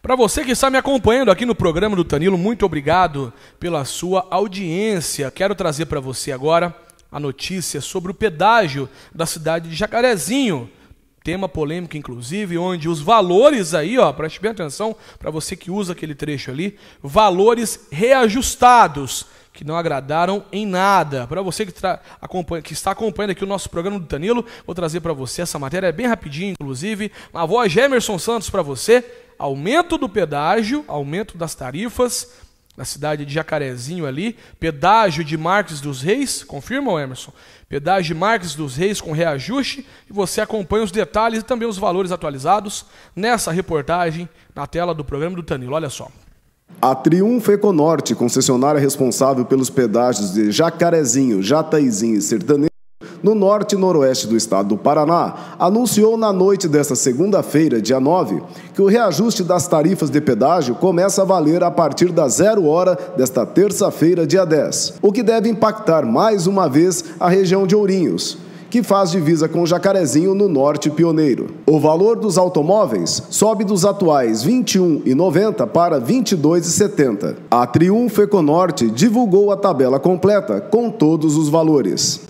Para você que está me acompanhando aqui no programa do Tanilo, muito obrigado pela sua audiência. Quero trazer para você agora a notícia sobre o pedágio da cidade de Jacarezinho. Tema polêmico, inclusive, onde os valores aí, ó, preste bem atenção para você que usa aquele trecho ali, valores reajustados que não agradaram em nada. Para você que, que, está acompanhando aqui o nosso programa do Danilo, vou trazer para você essa matéria, é bem rapidinho, inclusive. A voz Emerson Santos para você, aumento do pedágio, aumento das tarifas, na cidade de Jacarezinho ali, pedágio de Marques dos Reis, confirma, Emerson? Pedágio de Marques dos Reis com reajuste, e você acompanha os detalhes e também os valores atualizados nessa reportagem na tela do programa do Tanilo. Olha só. A Triunfo Econorte, concessionária responsável pelos pedágios de Jacarezinho, Jataizinho e Sertanejo, no norte e noroeste do estado do Paraná, anunciou na noite desta segunda-feira, dia 9, que o reajuste das tarifas de pedágio começa a valer a partir da zero hora desta terça-feira, dia 10, o que deve impactar mais uma vez a região de Ourinhos que faz divisa com Jacarezinho no norte pioneiro. O valor dos automóveis sobe dos atuais R$ 21,90 para R$ 22,70. A Triunfo Econorte divulgou a tabela completa com todos os valores.